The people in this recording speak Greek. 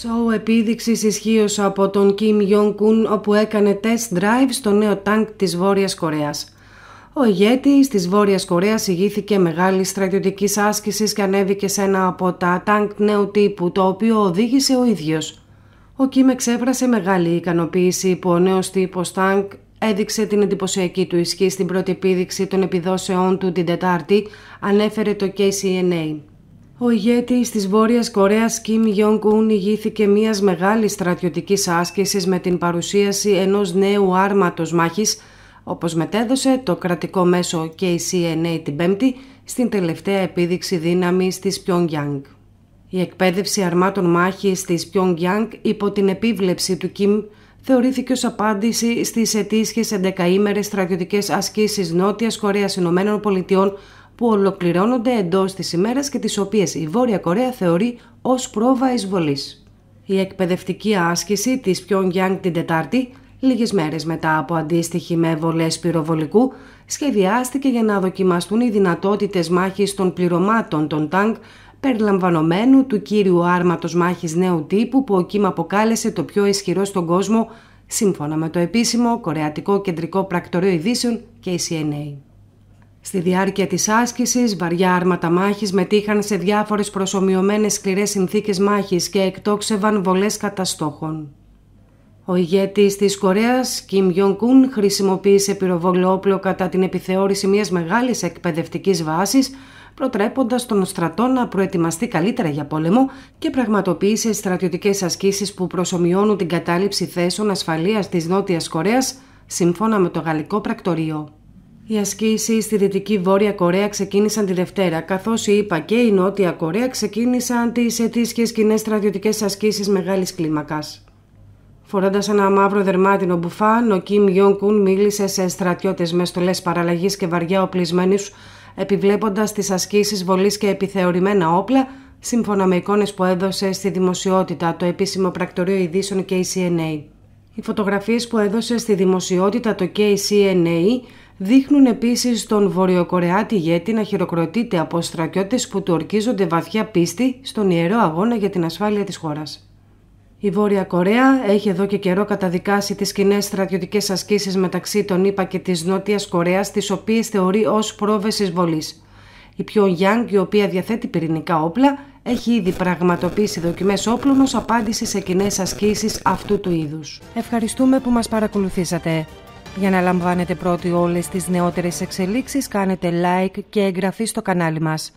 Σοου επίδειξης ισχύως από τον Κιμ ιονκουν όπου έκανε test drive στο νέο τάγκ της Βόρειας Κορέας. Ο ηγέτης της Βόρειας Κορέας ηγήθηκε μεγάλη στρατιωτικής άσκησης και ανέβηκε σε ένα από τα τάγκ νέου τύπου το οποίο οδήγησε ο ίδιος. Ο Κιμ εξέφρασε μεγάλη ικανοποίηση που ο νέος τύπος τάγκ έδειξε την εντυπωσιακή του ισχύ στην πρώτη επίδειξη των επιδόσεών του την Τετάρτη, ανέφερε το KCNA. Ο ηγέτης της Βόρειας Κορέας Κιμ Γιονγκ Ουν ηγήθηκε μιας μεγάλης στρατιωτικής άσκησης με την παρουσίαση ενός νέου άρματος μάχης, όπως μετέδωσε το κρατικό μέσο KCNA την Πέμπτη στην τελευταία επίδειξη δύναμης της Πιονγκιανγκ. Η εκπαίδευση αρμάτων μάχης της Πιονγκιανγκ υπό την επίβλεψη του Κιμ θεωρήθηκε ως απάντηση στις ετήσιες 11 ημέρες στρατιωτικές ασκήσεις Νότιας Κορέας ΗΠΑ, που ολοκληρώνονται εντός της ημέρας και τις οποίες η Βόρεια Κορέα θεωρεί ως πρόβα εισβολή. Η εκπαιδευτική άσκηση της Γιάνγκ την Τετάρτη, λίγες μέρες μετά από αντίστοιχη με βολές πυροβολικού, σχεδιάστηκε για να δοκιμαστούν οι δυνατότητες μάχης των πληρωμάτων των τάγκ περιλαμβανομένου του κύριου άρματος μάχης νέου τύπου που ο Κιμ αποκάλεσε το πιο ισχυρό στον κόσμο σύμφωνα με το επίσημο Κορεατικό Κεντρικό Πρακτορείο Ειδήσεων και η CNA. Στη διάρκεια της άσκησης, βαριά άρματα μάχης μετήχαν σε διάφορες προσωμιωμένες σκληρές συνθήκες μάχης και εκτόξευαν βολές καταστόχων. Ο ηγέτης της Κορέας, Κιμ Ιονκούν, χρησιμοποίησε πυροβόλο κατά την επιθεώρηση μιας μεγάλης εκπαιδευτικής βάσης, προτρέποντας τον στρατό να προετοιμαστεί καλύτερα για πόλεμο και πραγματοποίησε στρατιωτικές ασκήσεις που προσωμιώνουν την κατάληψη θέσεων ασφαλείας της Νότιας Κορέας, σύμφωνα με το γαλλικό πρακτορείο. Οι ασκήσεις στη Δυτική Βόρεια Κορέα ξεκίνησαν τη Δευτέρα, καθώς η ΗΠΑ και η Νότια Κορέα ξεκίνησαν τις ετήσιε κοινές στρατιωτικές ασκήσεις μεγάλης κλίμακας. Φορώντας ένα μαύρο δερμάτινο μπουφάν, ο Κιμ Ιονκούν μίλησε σε στρατιώτες με στολές παραλλαγής και βαριά οπλισμένους, επιβλέποντας τις ασκήσεις βολής και επιθεωρημένα όπλα, σύμφωνα με εικόνες που έδωσε στη δημοσιότητα το επίσημο πρακτορείο ειδήσεων KCNA. Οι φωτογραφίες που έδωσε στη δημοσιότητα το KCNA δείχνουν επίσης τον βορειοκορεάτη ηγέτη να χειροκροτείται από στρατιώτες που του ορκίζονται βαθιά πίστη στον ιερό αγώνα για την ασφάλεια της χώρας. Η Βόρεια Κορέα έχει εδώ και καιρό καταδικάσει τις κοινές στρατιωτικές ασκήσεις μεταξύ των ΗΠΑ και της Νότιας κορέας τις οποίες θεωρεί ως πρόβες εισβολής. Η Γιάνγκ, η οποία διαθέτει πυρηνικά όπλα, έχει ήδη πραγματοποιήσει δοκιμές όπλων ως απάντηση σε κοινές ασκήσεις αυτού του είδους. Ευχαριστούμε που μας παρακολουθήσατε. Για να λαμβάνετε πρώτοι όλες τις νεότερες εξελίξεις κάνετε like και εγγραφή στο κανάλι μας.